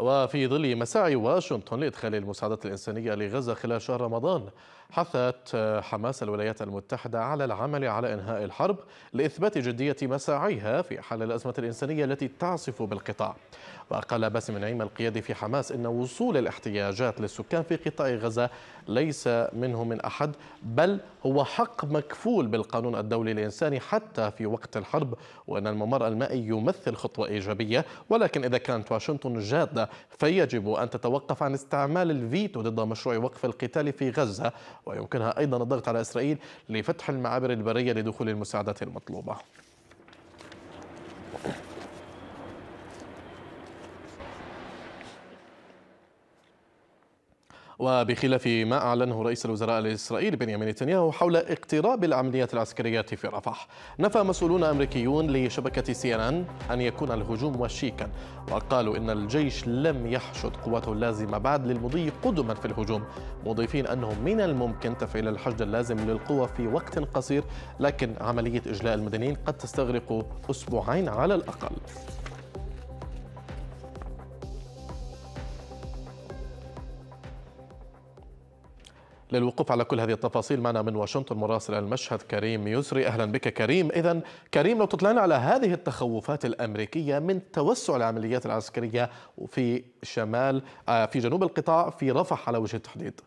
وفي ظل مساعي واشنطن لإدخال المساعدات الإنسانية لغزة خلال شهر رمضان حثت حماس الولايات المتحدة على العمل على إنهاء الحرب لإثبات جدية مساعيها في حل الأزمة الإنسانية التي تعصف بالقطاع وقال باسم نعيم القيادي في حماس إن وصول الاحتياجات للسكان في قطاع غزة ليس منه من أحد بل هو حق مكفول بالقانون الدولي الإنساني حتى في وقت الحرب وأن الممر المائي يمثل خطوة إيجابية ولكن إذا كانت واشنطن جادة فيجب أن تتوقف عن استعمال الفيتو ضد مشروع وقف القتال في غزة ويمكنها أيضا الضغط على إسرائيل لفتح المعابر البرية لدخول المساعدات المطلوبة وبخلاف ما أعلنه رئيس الوزراء الإسرائيلي بنيامين نتنياهو حول اقتراب العمليات العسكرية في رفح نفى مسؤولون أمريكيون لشبكة سي ان ان أن يكون الهجوم وشيكا وقالوا إن الجيش لم يحشد قواته اللازمة بعد للمضي قدما في الهجوم مضيفين أنه من الممكن تفعيل الحشد اللازم للقوة في وقت قصير لكن عملية إجلاء المدنيين قد تستغرق أسبوعين على الأقل للوقوف على كل هذه التفاصيل معنا من واشنطن مراسل المشهد كريم يسري أهلا بك كريم إذا كريم لو تطلعنا على هذه التخوفات الأمريكية من توسع العمليات العسكرية في شمال آه، في جنوب القطاع في رفح على وجه التحديد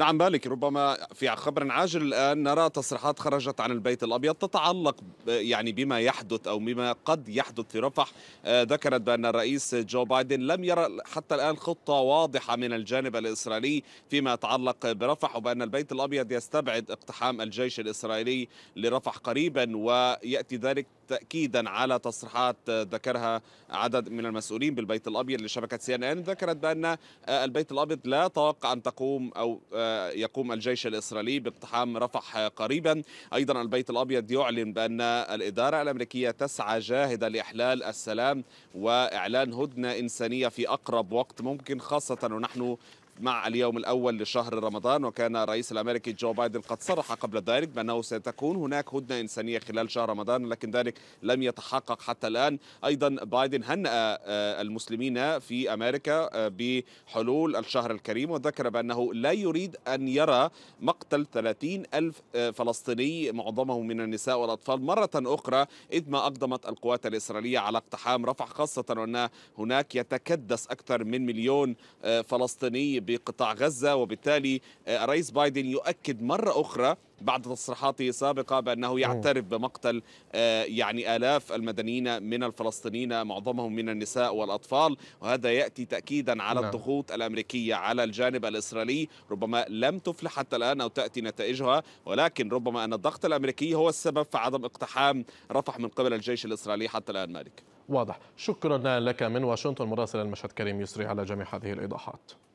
نعم مالك ربما في خبر عاجل الآن نرى تصريحات خرجت عن البيت الأبيض تتعلق يعني بما يحدث أو بما قد يحدث في رفح آه، ذكرت بأن الرئيس جو بايدن لم يرى حتى الآن خطة واضحة من الجانب الإسرائيلي فيما يتعلق برفح وبأن البيت الأبيض يستبعد اقتحام الجيش الإسرائيلي لرفح قريبا ويأتي ذلك تاكيدا على تصريحات آه، ذكرها عدد من المسؤولين بالبيت الابيض لشبكه سي ان ان ذكرت بان آه، البيت الابيض لا يتوقع ان تقوم او آه، يقوم الجيش الاسرائيلي باقتحام رفح قريبا ايضا البيت الابيض يعلن بان الاداره الامريكيه تسعى جاهده لاحلال السلام واعلان هدنه انسانيه في اقرب وقت ممكن خاصه ونحن مع اليوم الأول لشهر رمضان وكان الرئيس الأمريكي جو بايدن قد صرح قبل ذلك بأنه ستكون هناك هدنة إنسانية خلال شهر رمضان لكن ذلك لم يتحقق حتى الآن أيضا بايدن هنأ آه، المسلمين في أمريكا آه، بحلول الشهر الكريم وذكر بأنه لا يريد أن يرى مقتل 30 ألف آه، فلسطيني معظمهم من النساء والأطفال مرة أخرى إذ ما أقدمت القوات الإسرائيلية على اقتحام رفح خاصة أن هناك يتكدس أكثر من مليون فلسطيني بقطاع غزة وبالتالي آه، الرئيس بايدن يؤكد مرة أخرى بعد تصريحاته السابقة بأنه يعترف بمقتل آه، يعني آلاف المدنيين من الفلسطينيين معظمهم من النساء والأطفال وهذا يأتي تأكيدا على نعم. الضغوط الأمريكية على الجانب الإسرائيلي ربما لم تفلح حتى الآن أو تأتي نتائجها ولكن ربما أن الضغط الأمريكي هو السبب في عدم اقتحام رفح من قبل الجيش الإسرائيلي حتى الآن مالك واضح شكرا لك من واشنطن مراسل المشهد كريم يسري على جميع هذه الإيضاحات